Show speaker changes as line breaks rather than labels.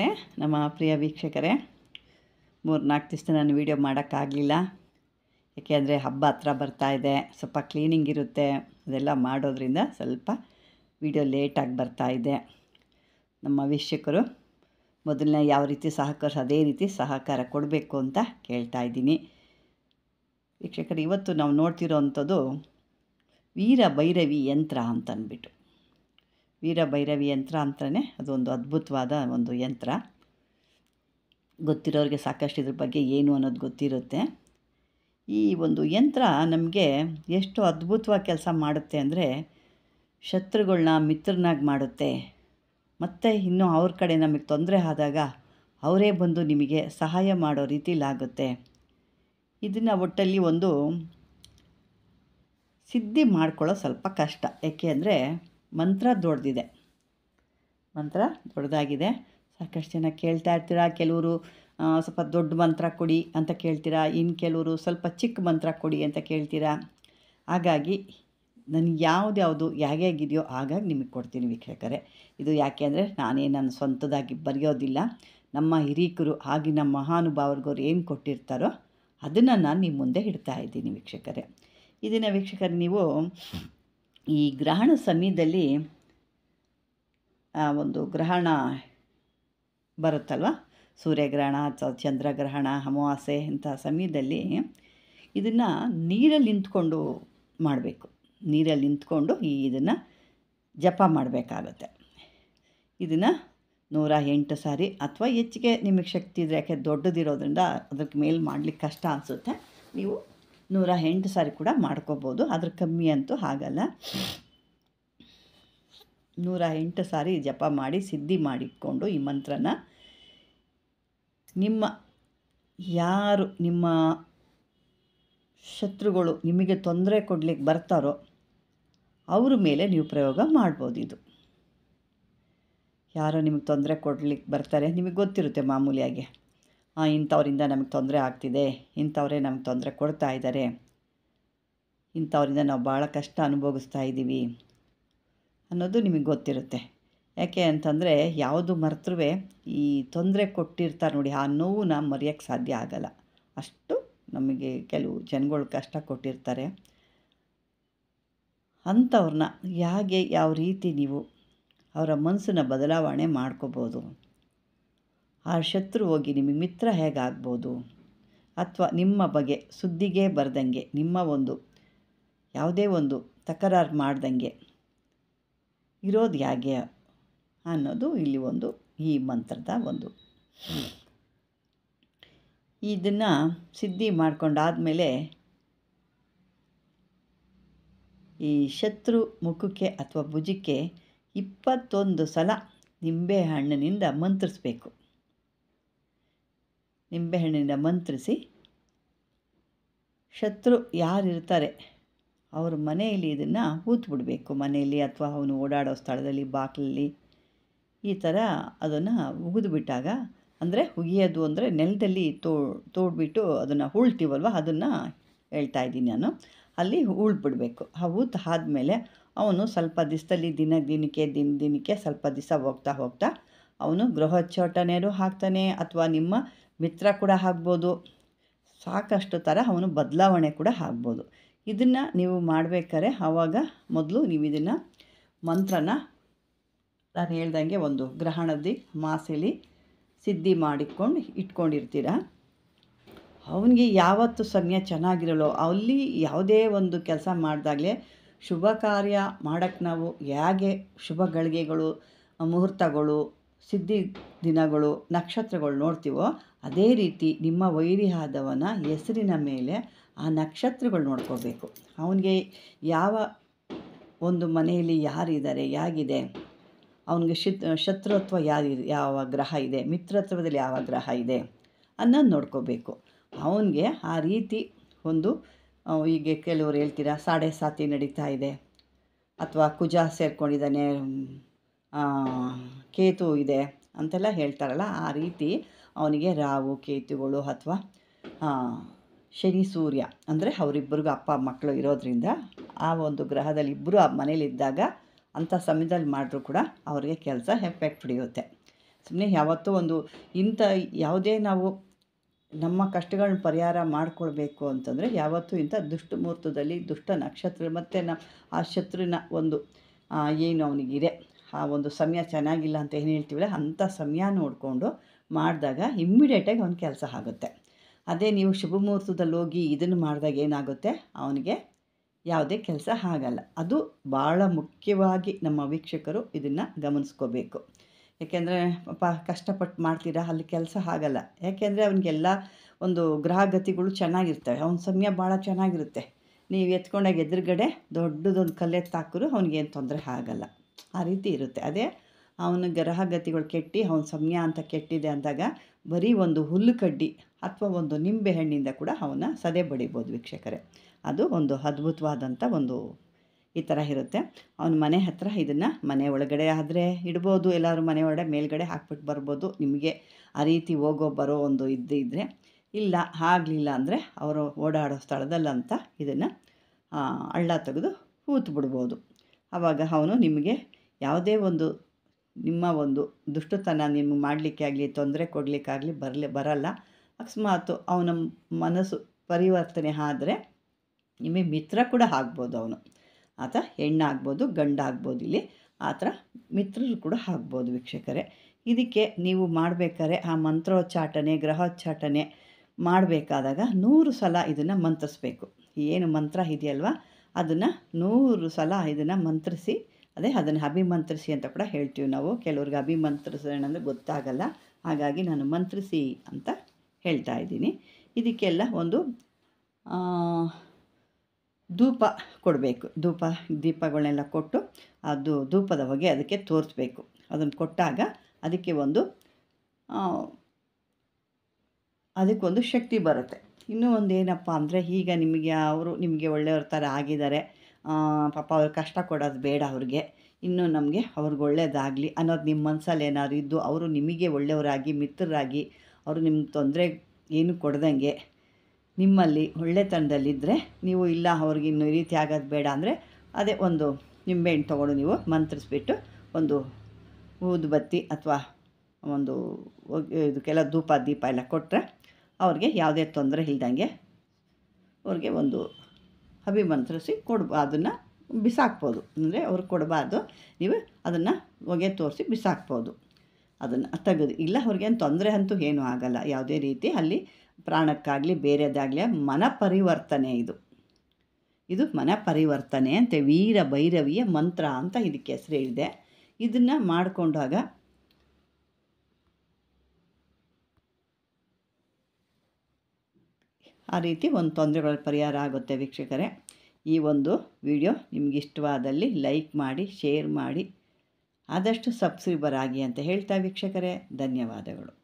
ನಮಸ್ತೆ ನಮ್ಮ ಪ್ರಿಯ ವೀಕ್ಷಕರೇ ಮೂರು ನಾಲ್ಕು ದಿವಸ ನಾನು ವೀಡಿಯೋ ಮಾಡೋಕ್ಕಾಗಲಿಲ್ಲ ಯಾಕೆಂದರೆ ಹಬ್ಬ ಹತ್ರ ಬರ್ತಾ ಇದೆ ಸ್ವಲ್ಪ ಕ್ಲೀನಿಂಗ್ ಇರುತ್ತೆ ಅದೆಲ್ಲ ಮಾಡೋದ್ರಿಂದ ಸ್ವಲ್ಪ ವೀಡಿಯೋ ಲೇಟಾಗಿ ಬರ್ತಾ ಇದೆ ನಮ್ಮ ವೀಕ್ಷಕರು ಮೊದಲನೇ ಯಾವ ರೀತಿ ಸಹಕಾರ ಅದೇ ರೀತಿ ಸಹಕಾರ ಕೊಡಬೇಕು ಅಂತ ಕೇಳ್ತಾ ಇದ್ದೀನಿ ವೀಕ್ಷಕರು ಇವತ್ತು ನಾವು ನೋಡ್ತಿರೋ ಅಂಥದ್ದು ವೀರ ಭೈರವಿ ಯಂತ್ರ ಅಂತನ್ಬಿಟ್ಟು ವೀರಭೈರವಿ ಯಂತ್ರ ಅಂತಲೇ ಅದೊಂದು ಅದ್ಭುತವಾದ ಒಂದು ಯಂತ್ರ ಗೊತ್ತಿರೋರಿಗೆ ಸಾಕಷ್ಟು ಇದ್ರ ಬಗ್ಗೆ ಏನು ಅನ್ನೋದು ಗೊತ್ತಿರುತ್ತೆ ಈ ಒಂದು ಯಂತ್ರ ನಮಗೆ ಎಷ್ಟು ಅದ್ಭುತವಾಗಿ ಕೆಲಸ ಮಾಡುತ್ತೆ ಅಂದರೆ ಶತ್ರುಗಳನ್ನ ಮಿತ್ರನಾಗಿ ಮಾಡುತ್ತೆ ಮತ್ತು ಇನ್ನೂ ಅವ್ರ ಕಡೆ ನಮಗೆ ತೊಂದರೆ ಆದಾಗ ಅವರೇ ಬಂದು ನಿಮಗೆ ಸಹಾಯ ಮಾಡೋ ರೀತಿಲಾಗುತ್ತೆ ಇದನ್ನು ಒಟ್ಟಲ್ಲಿ ಒಂದು ಸಿದ್ಧಿ ಮಾಡ್ಕೊಳ್ಳೋ ಸ್ವಲ್ಪ ಕಷ್ಟ ಏಕೆ ಅಂದರೆ ಮಂತ್ರ ದೊಡ್ಡದಿದೆ ಮಂತ್ರ ದೊಡ್ಡದಾಗಿದೆ ಸಾಕಷ್ಟು ಜನ ಕೇಳ್ತಾ ಇರ್ತೀರಾ ಕೆಲವರು ಸ್ವಲ್ಪ ದೊಡ್ಡ ಮಂತ್ರ ಕೊಡಿ ಅಂತ ಕೇಳ್ತೀರಾ ಇನ್ನು ಕೆಲವರು ಸ್ವಲ್ಪ ಚಿಕ್ಕ ಮಂತ್ರ ಕೊಡಿ ಅಂತ ಕೇಳ್ತೀರಾ ಹಾಗಾಗಿ ನನಗೆ ಯಾವುದ್ಯಾವುದು ಹೇಗಿದೆಯೋ ಹಾಗಾಗಿ ನಿಮಗೆ ಕೊಡ್ತೀನಿ ವೀಕ್ಷಕರೇ ಇದು ಯಾಕೆ ಅಂದರೆ ನಾನೇ ನನ್ನ ಸ್ವಂತದಾಗಿ ಬರೆಯೋದಿಲ್ಲ ನಮ್ಮ ಹಿರೀಕರು ಹಾಗೆ ನಮ್ಮ ಮಹಾನುಭಾವರಿಗವ್ರು ಏನು ಕೊಟ್ಟಿರ್ತಾರೋ ಅದನ್ನು ನಾನು ನಿಮ್ಮ ಮುಂದೆ ಇಡ್ತಾ ಇದ್ದೀನಿ ವೀಕ್ಷಕರೇ ಇದನ್ನು ವೀಕ್ಷಕರು ನೀವು ಈ ಗ್ರಹಣ ಸಮಯದಲ್ಲಿ ಒಂದು ಗ್ರಹಣ ಬರುತ್ತಲ್ವ ಸೂರ್ಯಗ್ರಹಣ ಅಥವಾ ಚಂದ್ರಗ್ರಹಣ ಅಮಾವಾಸ್ಯೆ ಇಂಥ ಸಮಯದಲ್ಲಿ ಇದನ್ನು ನೀರಲ್ಲಿ ನಿಂತ್ಕೊಂಡು ಮಾಡಬೇಕು ನೀರಲ್ಲಿ ನಿಂತ್ಕೊಂಡು ಈ ಇದನ್ನು ಜಪ ಮಾಡಬೇಕಾಗತ್ತೆ ಇದನ್ನು ನೂರ ಎಂಟು ಸಾರಿ ಅಥವಾ ಹೆಚ್ಚಿಗೆ ನಿಮಗೆ ಶಕ್ತಿ ಇದ್ದರೆ ಯಾಕೆ ದೊಡ್ಡದಿರೋದ್ರಿಂದ ಅದಕ್ಕೆ ಮೇಲೆ ಮಾಡಲಿಕ್ಕೆ ಕಷ್ಟ ಅನಿಸುತ್ತೆ ನೀವು ನೂರ ಎಂಟು ಸಾರಿ ಕೂಡ ಮಾಡ್ಕೋಬೋದು ಆದರೆ ಕಮ್ಮಿ ಅಂತೂ ಆಗಲ್ಲ ನೂರ ಎಂಟು ಸಾರಿ ಜಪ ಮಾಡಿ ಸಿದ್ಧಿ ಮಾಡಿಕೊಂಡು ಈ ಮಂತ್ರನ ನಿಮ್ಮ ಯಾರು ನಿಮ್ಮ ಶತ್ರುಗಳು ನಿಮಗೆ ತೊಂದರೆ ಕೊಡಲಿಕ್ಕೆ ಬರ್ತಾರೋ ಅವ್ರ ಮೇಲೆ ನೀವು ಪ್ರಯೋಗ ಮಾಡ್ಬೋದು ಇದು ಯಾರೋ ನಿಮಗೆ ತೊಂದರೆ ಕೊಡಲಿಕ್ಕೆ ಬರ್ತಾರೆ ನಿಮಗೆ ಗೊತ್ತಿರುತ್ತೆ ಮಾಮೂಲಿಯಾಗಿ ಇಂಥವರಿಂದ ನಮಗೆ ತೊಂದರೆ ಆಗ್ತಿದೆ ಇಂಥವರೇ ನಮಗೆ ತೊಂದರೆ ಕೊಡ್ತಾ ಇದ್ದಾರೆ ಇಂಥವರಿಂದ ನಾವು ಭಾಳ ಕಷ್ಟ ಅನುಭವಿಸ್ತಾ ಇದ್ದೀವಿ ಅನ್ನೋದು ನಿಮಗೆ ಗೊತ್ತಿರುತ್ತೆ ಯಾಕೆ ಅಂತಂದರೆ ಯಾವುದು ಮರೆತ್ರೂ ಈ ತೊಂದರೆ ಕೊಟ್ಟಿರ್ತಾರೆ ನೋಡಿ ಆ ನೋವು ನಾವು ಮರೆಯೋಕ್ಕೆ ಸಾಧ್ಯ ಆಗಲ್ಲ ಅಷ್ಟು ನಮಗೆ ಕೆಲವು ಜನಗಳು ಕಷ್ಟ ಕೊಟ್ಟಿರ್ತಾರೆ ಅಂಥವ್ರನ್ನ ಹೇಗೆ ಯಾವ ರೀತಿ ನೀವು ಅವರ ಮನಸ್ಸನ್ನ ಬದಲಾವಣೆ ಮಾಡ್ಕೋಬೋದು ಆ ಶತ್ರು ಹೋಗಿ ನಿಮಗೆ ಮಿತ್ರ ಹೇಗಾಗ್ಬೋದು ಅಥವಾ ನಿಮ್ಮ ಬಗ್ಗೆ ಸುದ್ದಿಗೆ ಬರ್ದಂಗೆ ನಿಮ್ಮ ಒಂದು ಯಾವುದೇ ಒಂದು ತಕರಾರು ಮಾಡ್ದಂಗೆ ಇರೋದು ಹೇಗೆ ಅನ್ನೋದು ಇಲ್ಲಿ ಒಂದು ಈ ಮಂತ್ರದ ಒಂದು ಇದನ್ನು ಸಿದ್ಧಿ ಮಾಡ್ಕೊಂಡಾದಮೇಲೆ ಈ ಶತ್ರು ಮುಖಕ್ಕೆ ಅಥವಾ ಭುಜಕ್ಕೆ ಇಪ್ಪತ್ತೊಂದು ಸಲ ನಿಂಬೆ ಹಣ್ಣಿನಿಂದ ಮಂತ್ರಿಸ್ಬೇಕು ನಿಂಬೆಹಣ್ಣಿನಿಂದ ಮಂತ್ರಿಸಿ ಶತ್ರು ಯಾರಿರ್ತಾರೆ ಅವ್ರ ಮನೆಯಲ್ಲಿ ಇದನ್ನು ಊತ್ಬಿಡಬೇಕು ಮನೆಯಲ್ಲಿ ಅಥವಾ ಅವನು ಓಡಾಡೋ ಸ್ಥಳದಲ್ಲಿ ಬಾಕ್ಲಲ್ಲಿ ಈ ಥರ ಅದನ್ನು ಬಿಟ್ಟಾಗ ಅಂದರೆ ಉಗಿಯೋದು ಅಂದರೆ ನೆಲದಲ್ಲಿ ತೋ ತೋಡ್ಬಿಟ್ಟು ಅದನ್ನು ಉಳ್ತೀವಲ್ವ ಅದನ್ನು ಹೇಳ್ತಾ ಇದ್ದೀನಿ ನಾನು ಅಲ್ಲಿ ಉಳ್ಬಿಡ್ಬೇಕು ಆ ಊತ ಆದಮೇಲೆ ಅವನು ಸ್ವಲ್ಪ ದಿವಸದಲ್ಲಿ ದಿನ ದಿನಕ್ಕೆ ದಿನ ದಿನಕ್ಕೆ ಸ್ವಲ್ಪ ದಿವಸ ಹೋಗ್ತಾ ಹೋಗ್ತಾ ಅವನು ಗೃಹೋಚ್ಛಾಟನೆಯೂ ಹಾಕ್ತಾನೆ ಅಥವಾ ನಿಮ್ಮ ಮಿತ್ರ ಕೂಡ ಆಗ್ಬೋದು ಸಾಕಷ್ಟು ಥರ ಅವನು ಬದಲಾವಣೆ ಕೂಡ ಆಗ್ಬೋದು ಇದನ್ನು ನೀವು ಮಾಡಬೇಕಾರೆ ಆವಾಗ ಮೊದಲು ನೀವು ಇದನ್ನು ಮಂತ್ರನ ನಾನು ಹೇಳ್ದಂಗೆ ಒಂದು ಗ್ರಹಣದಿ ಮಾಸೆಲಿ ಸಿದ್ಧಿ ಮಾಡಿಕೊಂಡು ಇಟ್ಕೊಂಡಿರ್ತೀರ ಅವನಿಗೆ ಯಾವತ್ತು ಸಮಯ ಚೆನ್ನಾಗಿರಲ್ಲೋ ಅಲ್ಲಿ ಯಾವುದೇ ಒಂದು ಕೆಲಸ ಮಾಡಿದಾಗಲೇ ಶುಭ ಕಾರ್ಯ ಮಾಡೋಕ್ಕೆ ನಾವು ಹೇಗೆ ಶುಭ ಗಳಿಗೆಗಳು ಮುಹೂರ್ತಗಳು ಸಿದ್ಧಿ ದಿನಗಳು ನಕ್ಷತ್ರಗಳು ನೋಡ್ತೀವೋ ಅದೇ ರೀತಿ ನಿಮ್ಮ ವೈರಿ ಆದವನ ಹೆಸರಿನ ಮೇಲೆ ಆ ನಕ್ಷತ್ರಗಳು ನೋಡ್ಕೋಬೇಕು ಅವನಿಗೆ ಯಾವ ಒಂದು ಮನೆಯಲ್ಲಿ ಯಾರಿದ್ದಾರೆ ಯಾಗಿದೆ ಅವನಿಗೆ ಶಿತ್ ಶತ್ರುತ್ವ ಯಾರು ಯಾವ ಗ್ರಹ ಇದೆ ಮಿತ್ರತ್ವದಲ್ಲಿ ಯಾವ ಗ್ರಹ ಇದೆ ಅನ್ನೋದು ನೋಡ್ಕೋಬೇಕು ಅವನಿಗೆ ಆ ರೀತಿ ಒಂದು ಈಗ ಕೆಲವರು ಹೇಳ್ತೀರಾ ಸಾಡೆ ಸಾತಿ ನಡೀತಾ ಇದೆ ಅಥವಾ ಕುಜ ಸೇರ್ಕೊಂಡಿದ್ದಾನೆ ಕೇತು ಇದೆ ಅಂತೆಲ್ಲ ಹೇಳ್ತಾರಲ್ಲ ಆ ರೀತಿ ಅವನಿಗೆ ರಾವು ಕೇತುಗಳು ಅಥವಾ ಶನಿ ಸೂರ್ಯ ಅಂದರೆ ಅವರಿಬ್ಬರಿಗೂ ಅಪ್ಪ ಮಕ್ಕಳು ಇರೋದ್ರಿಂದ ಆ ಒಂದು ಗ್ರಹದಲ್ಲಿ ಇಬ್ಬರು ಆ ಮನೇಲಿದ್ದಾಗ ಅಂಥ ಸಮಯದಲ್ಲಿ ಮಾಡಿದ್ರು ಕೂಡ ಅವರಿಗೆ ಕೆಲಸ ಎಫೆಕ್ಟ್ ಹಿಡಿಯುತ್ತೆ ಸುಮ್ಮನೆ ಯಾವತ್ತೂ ಒಂದು ಇಂಥ ಯಾವುದೇ ನಾವು ನಮ್ಮ ಕಷ್ಟಗಳನ್ನ ಪರಿಹಾರ ಮಾಡಿಕೊಳ್ಬೇಕು ಅಂತಂದರೆ ಯಾವತ್ತೂ ಇಂಥ ದುಷ್ಟ ಮುಹೂರ್ತದಲ್ಲಿ ದುಷ್ಟ ನಕ್ಷತ್ರ ಮತ್ತು ನ ಆ ಶತ್ರುವಿನ ಒಂದು ಏನು ಅವನಿಗಿದೆ ಆ ಒಂದು ಸಮಯ ಚೆನ್ನಾಗಿಲ್ಲ ಅಂತ ಏನು ಹೇಳ್ತೀವಿ ಅಂಥ ಸಮಯ ನೋಡಿಕೊಂಡು ಮಾಡಿದಾಗ ಇಮ್ಮಿಡಿಯೇಟಾಗಿ ಅವ್ನ ಕೆಲಸ ಆಗುತ್ತೆ ಅದೇ ನೀವು ಶುಭ ಮುಹೂರ್ತದಲ್ಲಿ ಹೋಗಿ ಇದನ್ನು ಮಾಡಿದಾಗ ಏನಾಗುತ್ತೆ ಅವನಿಗೆ ಯಾವುದೇ ಕೆಲಸ ಆಗಲ್ಲ ಅದು ಭಾಳ ಮುಖ್ಯವಾಗಿ ನಮ್ಮ ವೀಕ್ಷಕರು ಇದನ್ನು ಗಮನಿಸ್ಕೋಬೇಕು ಏಕೆಂದರೆ ಪಾಪ ಕಷ್ಟಪಟ್ಟು ಮಾಡ್ತೀರಾ ಅಲ್ಲಿ ಕೆಲಸ ಆಗಲ್ಲ ಯಾಕೆಂದರೆ ಅವನಿಗೆಲ್ಲ ಒಂದು ಗ್ರಹಗತಿಗಳು ಚೆನ್ನಾಗಿರ್ತವೆ ಅವನ ಸಮಯ ಭಾಳ ಚೆನ್ನಾಗಿರುತ್ತೆ ನೀವು ಎತ್ಕೊಂಡಾಗ ಎದುರುಗಡೆ ದೊಡ್ಡದೊಂದು ಕಲ್ಲೆತ್ತಾಕಿದ್ರು ಅವ್ನಿಗೇನು ತೊಂದರೆ ಆಗಲ್ಲ ಆ ರೀತಿ ಇರುತ್ತೆ ಅದೇ ಅವನ ಗ್ರಹಗತಿಗಳು ಕೆಟ್ಟಿ ಅವನ ಸಮಯ ಅಂತ ಕೆಟ್ಟಿದೆ ಅಂದಾಗ ಬರೀ ಒಂದು ಹುಲ್ಲು ಕಡ್ಡಿ ಅಥವಾ ಒಂದು ನಿಂಬೆ ಹಣ್ಣಿಂದ ಕೂಡ ಅವನ ಸದೆ ಬಡಿಬೋದು ವೀಕ್ಷಕರೇ ಅದು ಒಂದು ಅದ್ಭುತವಾದಂಥ ಒಂದು ಈ ಥರ ಇರುತ್ತೆ ಅವನ ಮನೆ ಹತ್ತಿರ ಇದನ್ನು ಮನೆ ಒಳಗಡೆ ಆದರೆ ಇಡ್ಬೋದು ಎಲ್ಲರೂ ಮನೆ ಒಳಗಡೆ ಮೇಲ್ಗಡೆ ಹಾಕ್ಬಿಟ್ಟು ಬರ್ಬೋದು ನಿಮಗೆ ಆ ರೀತಿ ಹೋಗೋ ಬರೋ ಒಂದು ಇದ್ದರೆ ಇಲ್ಲ ಆಗಲಿಲ್ಲ ಅಂದರೆ ಅವರು ಓಡಾಡೋ ಸ್ಥಳದಲ್ಲಂತ ಇದನ್ನು ಹಳ್ಳ ತೆಗೆದು ಹೂತು ಬಿಡ್ಬೋದು ಆವಾಗ ಅವನು ನಿಮಗೆ ಯಾವುದೇ ಒಂದು ನಿಮ್ಮ ಒಂದು ದುಷ್ಟತನ ನಿಮ್ಗೆ ಮಾಡಲಿಕ್ಕೆ ಆಗಲಿ ತೊಂದರೆ ಕೊಡಲಿಕ್ಕಾಗಲಿ ಬರಲಿ ಬರಲ್ಲ ಅಕಸ್ಮಾತ್ ಅವನ ಮನಸ್ಸು ಪರಿವರ್ತನೆ ಆದರೆ ನಿಮಗೆ ಮಿತ್ರ ಕೂಡ ಆಗ್ಬೋದು ಅವನು ಆತ ಹೆಣ್ಣಾಗ್ಬೋದು ಗಂಡಾಗ್ಬೋದು ಇಲ್ಲಿ ಆ ಥರ ಮಿತ್ರರು ಕೂಡ ಆಗ್ಬೋದು ವೀಕ್ಷಕರೇ ಇದಕ್ಕೆ ನೀವು ಮಾಡಬೇಕಾದ್ರೆ ಆ ಮಂತ್ರೋಚ್ಚಾಟನೆ ಗ್ರಹೋಚ್ಚಾಟನೆ ಮಾಡಬೇಕಾದಾಗ ನೂರು ಸಲ ಇದನ್ನು ಮಂತ್ರಿಸ್ಬೇಕು ಏನು ಮಂತ್ರ ಇದೆಯಲ್ವ ಅದನ್ನು ನೂರು ಸಲ ಇದನ್ನು ಮಂತ್ರಿಸಿ ಅದೇ ಅದನ್ನು ಅಭಿಮಂತ್ರಿಸಿ ಅಂತ ಕೂಡ ಹೇಳ್ತೀವಿ ನಾವು ಕೆಲವ್ರಿಗೆ ಅಭಿಮಂತ್ರಿಸೋಣ ಅಂದರೆ ಗೊತ್ತಾಗಲ್ಲ ಹಾಗಾಗಿ ನಾನು ಮಂತ್ರಿಸಿ ಅಂತ ಹೇಳ್ತಾ ಇದ್ದೀನಿ ಇದಕ್ಕೆಲ್ಲ ಒಂದು ಧೂಪ ಕೊಡಬೇಕು ಧೂಪ ದೀಪಗಳನ್ನೆಲ್ಲ ಕೊಟ್ಟು ಅದು ಧೂಪದ ಹೊಗೆ ಅದಕ್ಕೆ ತೋರಿಸ್ಬೇಕು ಅದನ್ನು ಕೊಟ್ಟಾಗ ಅದಕ್ಕೆ ಒಂದು ಅದಕ್ಕೊಂದು ಶಕ್ತಿ ಬರುತ್ತೆ ಇನ್ನೂ ಒಂದು ಏನಪ್ಪ ಅಂದರೆ ಈಗ ನಿಮಗೆ ಅವರು ನಿಮಗೆ ಒಳ್ಳೆಯವ್ರ ಥರ ಆಗಿದ್ದಾರೆ ಪಾಪ ಅವ್ರಿಗೆ ಕಷ್ಟ ಕೊಡೋದು ಬೇಡ ಅವ್ರಿಗೆ ಇನ್ನೂ ನಮಗೆ ಅವ್ರಿಗೆ ಒಳ್ಳೇದಾಗಲಿ ಅನ್ನೋದು ನಿಮ್ಮ ಮನಸ್ಸಲ್ಲಿ ಏನಾದ್ರು ಇದ್ದು ಅವರು ನಿಮಗೆ ಒಳ್ಳೆಯವರಾಗಿ ಮಿತ್ರರಾಗಿ ಅವರು ನಿಮ್ಗೆ ತೊಂದರೆ ಏನು ಕೊಡ್ದಂಗೆ ನಿಮ್ಮಲ್ಲಿ ಒಳ್ಳೆತನದಲ್ಲಿದ್ದರೆ ನೀವು ಇಲ್ಲ ಅವ್ರಿಗೆ ಇನ್ನೂ ಈ ರೀತಿ ಆಗೋದು ಬೇಡ ಅಂದರೆ ಅದೇ ಒಂದು ನಿಂಬೆಹಣ್ಣು ತೊಗೊಂಡು ನೀವು ಮಂತ್ರಿಸ್ಬಿಟ್ಟು ಒಂದು ಊದುಬತ್ತಿ ಅಥವಾ ಒಂದು ಇದಕ್ಕೆಲ್ಲ ಧೂಪ ದೀಪ ಎಲ್ಲ ಕೊಟ್ಟರೆ ಅವ್ರಿಗೆ ಯಾವುದೇ ತೊಂದರೆ ಇಲ್ದಂಗೆ ಅವ್ರಿಗೆ ಒಂದು ಅಭಿಮಂತ್ರಿಸಿ ಕೊಡ ಅದನ್ನು ಬಿಸಾಕ್ಬೋದು ಅಂದರೆ ಅವ್ರು ಕೊಡಬಾರ್ದು ನೀವು ಅದನ್ನು ಹೊಗೆ ತೋರಿಸಿ ಬಿಸಾಕ್ಬೋದು ಅದನ್ನು ತೆಗೆದು ಇಲ್ಲ ಅವ್ರಿಗೇನು ತೊಂದರೆ ಅಂತೂ ಏನೂ ಆಗಲ್ಲ ಯಾವುದೇ ರೀತಿ ಅಲ್ಲಿ ಪ್ರಾಣಕ್ಕಾಗಲಿ ಬೇರೆದಾಗಲಿ ಮನ ಪರಿವರ್ತನೆ ಇದು ಇದು ಮನ ಪರಿವರ್ತನೆ ಅಂತೆ ವೀರ ಭೈರವಿಯ ಮಂತ್ರ ಅಂತ ಇದಕ್ಕೆ ಹೆಸರು ಹೇಳಿದೆ ಇದನ್ನು ಮಾಡಿಕೊಂಡಾಗ ಆ ರೀತಿ ಒಂದು ತೊಂದರೆಗಳ ಪರಿಹಾರ ಆಗುತ್ತೆ ವೀಕ್ಷಕರೇ ಈ ಒಂದು ವಿಡಿಯೋ ನಿಮಗೆ ಲೈಕ್ ಮಾಡಿ ಶೇರ್ ಮಾಡಿ ಆದಷ್ಟು ಸಬ್ಸ್ಕ್ರೈಬರ್ ಆಗಿ ಅಂತ ಹೇಳ್ತಾ ವೀಕ್ಷಕರೇ ಧನ್ಯವಾದಗಳು